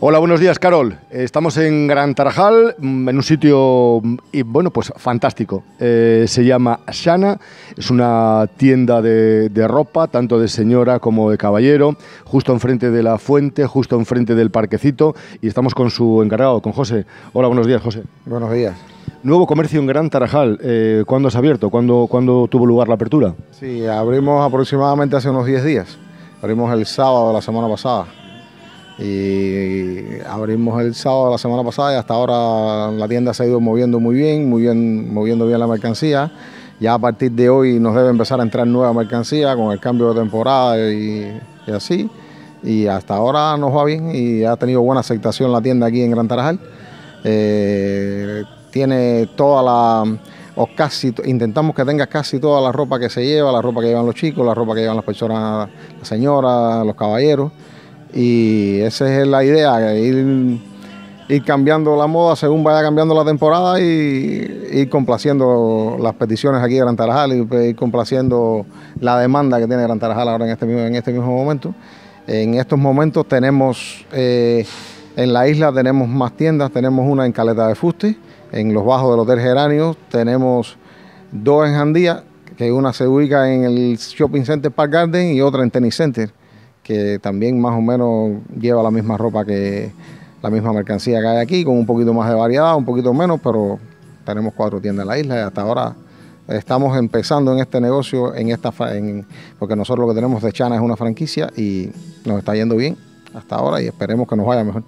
Hola, buenos días, Carol. Estamos en Gran Tarajal, mm, en un sitio, mm, y bueno, pues fantástico. Eh, se llama Shana, es una tienda de, ropa, tanto de señora como de caballero, justo enfrente de la fuente, justo enfrente del parquecito, y estamos con su encargado, con José. Hola, buenos días, José. Buenos días. Nuevo comercio en Gran Tarajal, eh, ¿cuándo se ha abierto? ¿Cuándo, ¿Cuándo tuvo lugar la apertura? Sí, abrimos aproximadamente hace unos 10 días. Abrimos el sábado de la semana pasada. Y abrimos el sábado de la semana pasada y hasta ahora la tienda se ha ido moviendo muy bien, muy bien, moviendo bien la mercancía. Ya a partir de hoy nos debe empezar a entrar nueva mercancía con el cambio de temporada y, así. Y hasta ahora nos va bien y ha tenido buena aceptación la tienda aquí en Gran Tarajal. Eh, tiene toda la o casi intentamos que tenga casi toda la ropa que se lleva, la ropa que llevan los chicos, la ropa que llevan las personas, las señoras, los caballeros. Y esa es la idea, ir, cambiando la moda según vaya cambiando la temporada y ir complaciendo las peticiones aquí de Gran Tarajal, y pues, ir complaciendo la demanda que tiene Gran Tarajal ahora en este mismo, en este momento. En estos momentos tenemos, eh, en la isla tenemos más tiendas, tenemos una en Caleta de Fuste, en los bajos del Hotel Geranio, tenemos dos en Jandía, que una se ubica en el Shopping Center Park Garden y otra en Tennis Center que también más o menos lleva la misma ropa que la misma mercancía que hay aquí, con un poquito más de variedad, un poquito menos, pero tenemos cuatro tiendas en la isla y hasta ahora estamos empezando en este negocio, en esta porque nosotros lo que tenemos de Chana es una franquicia y nos está yendo bien hasta ahora y esperemos que nos vaya mejor.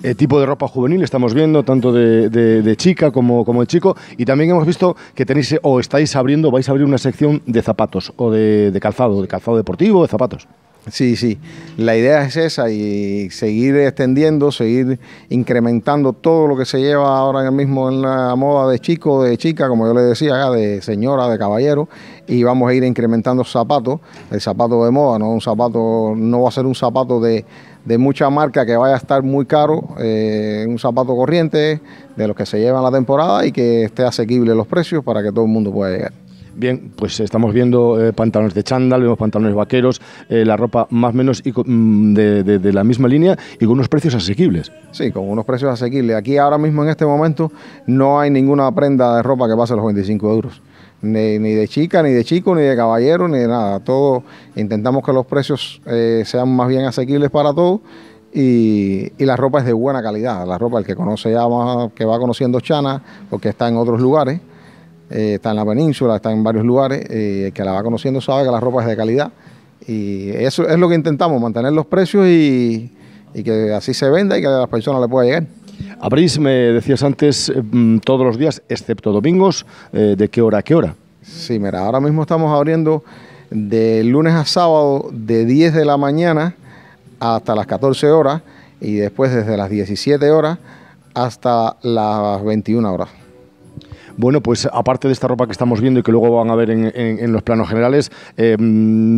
El tipo de ropa juvenil estamos viendo, tanto de, chica como, como de chico, y también hemos visto que tenéis o estáis abriendo, vais a abrir una sección de zapatos o de, de calzado, de calzado deportivo, de zapatos. Sí, sí. La idea es esa y seguir extendiendo, seguir incrementando todo lo que se lleva ahora mismo en la moda de chico, de chica, como yo le decía, de señora, de caballero, y vamos a ir incrementando zapatos, el zapato de moda, no un zapato, no va a ser un zapato de, mucha marca que vaya a estar muy caro, eh, un zapato corriente de los que se llevan la temporada y que esté asequible los precios para que todo el mundo pueda llegar. Bien, pues estamos viendo eh, pantalones de chándal, vemos pantalones vaqueros, eh, la ropa más o menos mm, de, la misma línea y con unos precios asequibles. Sí, con unos precios asequibles. Aquí ahora mismo en este momento no hay ninguna prenda de ropa que pase los 25 euros. Ni, de chica, ni de chico, ni de caballero, ni de nada. Todo, intentamos que los precios eh, sean más bien asequibles para todos. Y, y, la ropa es de buena calidad. La ropa, el que conoce ya, que va conociendo Chana, porque está en otros lugares, eh, está en la península, está en varios lugares, eh, que la va conociendo sabe que la ropa es de calidad y eso es lo que intentamos, mantener los precios y, que así se venda y que a las personas le pueda llegar. Abrís, me decías antes, eh, mm, todos los días, excepto domingos, ¿de qué hora a qué hora? Sí, mira, ahora mismo estamos abriendo de lunes a sábado de 10 de la mañana hasta las 14 horas y después desde las 17 horas hasta las 21 horas. Bueno, pues aparte de esta ropa que estamos viendo y que luego van a ver en, los planos generales, eh,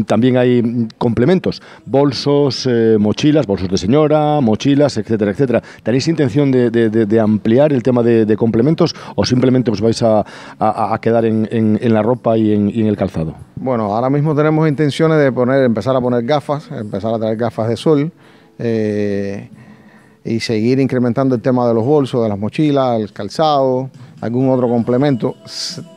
también hay complementos, bolsos, eh, mochilas, bolsos de señora, mochilas, etcétera, etcétera. ¿Tenéis intención de, ampliar el tema de, complementos o simplemente os vais a, quedar en, la ropa y, en, el calzado? Bueno, ahora mismo tenemos intenciones de poner, empezar a poner gafas, empezar a traer gafas de sol. Eh, y seguir incrementando el tema de los bolsos, de las mochilas, el calzado, algún otro complemento.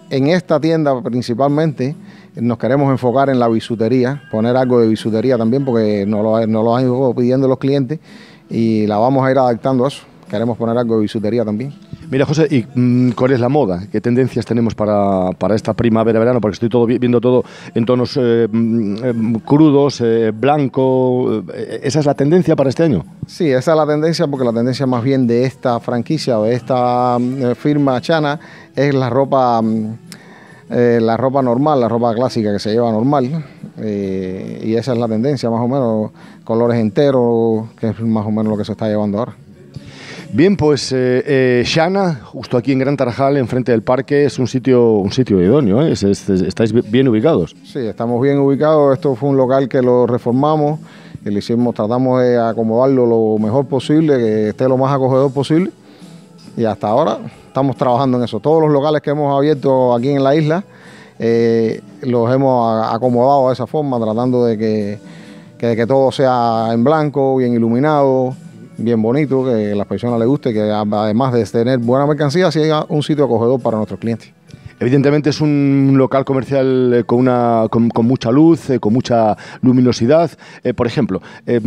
En esta tienda principalmente nos queremos enfocar en la bisutería, poner algo de bisutería también porque nos lo, nos lo han ido pidiendo los clientes y la vamos a ir adaptando a eso. Queremos poner algo de bisutería también. Mira, José, ¿y mm, cuál es la moda? ¿Qué tendencias tenemos para, esta primavera-verano? Porque estoy todo, viendo todo en tonos eh, mm, eh, crudos, eh, blanco. ¿Esa es la tendencia para este año? Sí, esa es la tendencia, porque la tendencia más bien de esta franquicia o de esta mm, firma chana es la ropa. la ropa normal, la ropa clásica que se lleva normal, y esa es la tendencia, más o menos, colores enteros, que es más o menos lo que se está llevando ahora. Bien, pues Shana, eh, eh, justo aquí en Gran Tarajal, enfrente del parque, es un sitio, un sitio idóneo, ¿eh? estáis bien ubicados. Sí, estamos bien ubicados, esto fue un local que lo reformamos, le hicimos, tratamos de acomodarlo lo mejor posible, que esté lo más acogedor posible, y hasta ahora estamos trabajando en eso. Todos los locales que hemos abierto aquí en la isla, los hemos acomodado de esa forma, tratando de que, que todo sea en blanco, bien iluminado bien bonito, que a las personas les guste, que además de tener buena mercancía, sea un sitio acogedor para nuestros clientes. Evidentemente es un local comercial eh, con, una, con, mucha luz, eh, con mucha luminosidad. Eh, por ejemplo, mm,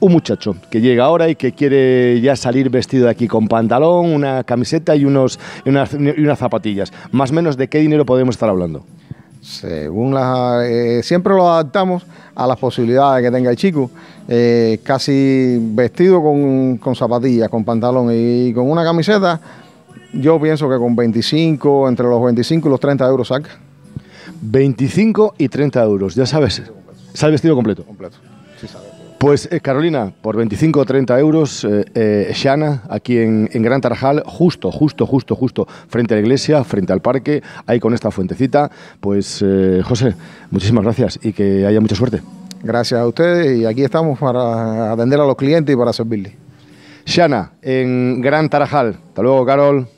un muchacho que llega ahora y que quiere ya salir vestido de aquí con pantalón, una camiseta y, unos, unas, y unas zapatillas. Más o menos de qué dinero podemos estar hablando según las, eh, siempre lo adaptamos a las posibilidades que tenga el chico, eh, casi vestido con, zapatillas, con pantalón y con una camiseta, yo pienso que con 25, entre los 25 y los 30 euros saca. 25 y 30 euros, ya sabes, sale vestido completo. Completo, sí pues eh, Carolina, por 25 o 30 euros, Shana, eh, eh, aquí en, en, Gran Tarajal, justo, justo, justo, justo, frente a la iglesia, frente al parque, ahí con esta fuentecita. Pues José, muchísimas gracias y que haya mucha suerte. Gracias a ustedes y aquí estamos para atender a los clientes y para servirles. Shana, en Gran Tarajal. Hasta luego, Carol.